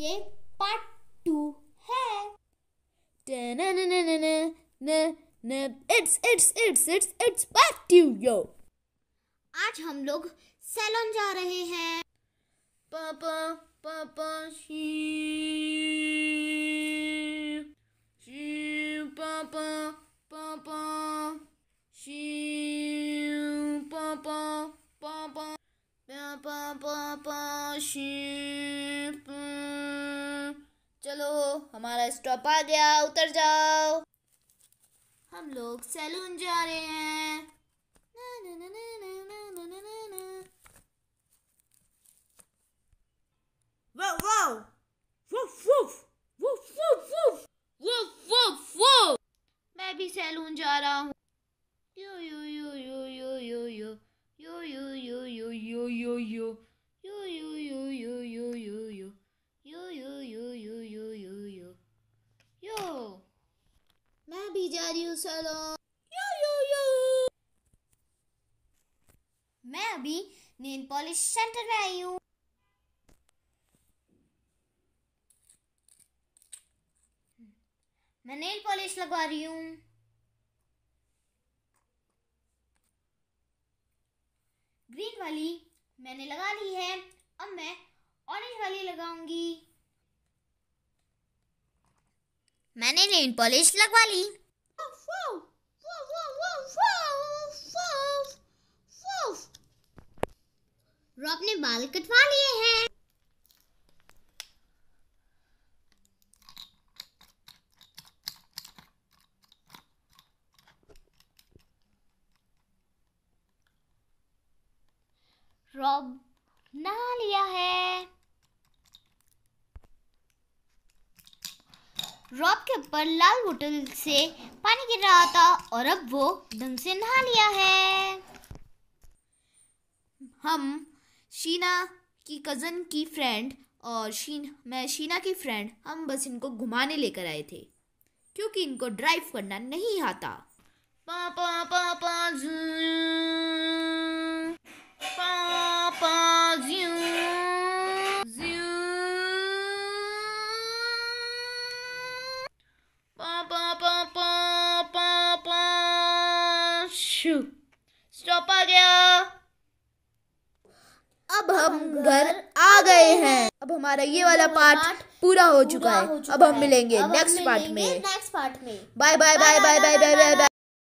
ये part two है it's it's it's it's it's part two yo आज हम लोग सैलून जा रहे हैं पापा पापा शी पापा पापा शी पापा पापा पापा पापा शी चलो हमारा स्टॉप आ गया उतर जाओ हम लोग सैलून जा रहे हैं मैं भी सैलून जा रहा हूँ बीजारियू सलोन यो यो यो मैं अभी नेल पॉलिश सेंटर में आई हूँ मैं नेल पॉलिश लगवा रही हूँ ग्रीन वाली मैंने लगा ली है अब मैं ऑरेंज वाली लगाऊंगी मैंने नेल पॉलिश लगवा ली अपने बाल कटवा लिए हैं रॉब नहा लिया है रॉब के ऊपर लाल बोतल से पानी गिर रहा था और अब वो दम से नहा लिया है हम शीना की कज़न की फ्रेंड और शीन मैं शीना की फ्रेंड हम बस इनको घुमाने लेकर आए थे क्योंकि इनको ड्राइव करना नहीं आता पापा पापा पापा पापा पापा पापा पा जू Stop अब हम घर आ गए हैं अब हमारा ये वाला पार्ट पूरा हो चुका है अब हम मिलेंगे नेक्स्ट पार्ट में नेक्स्ट पार्ट में bye bye bye bye bye bye bye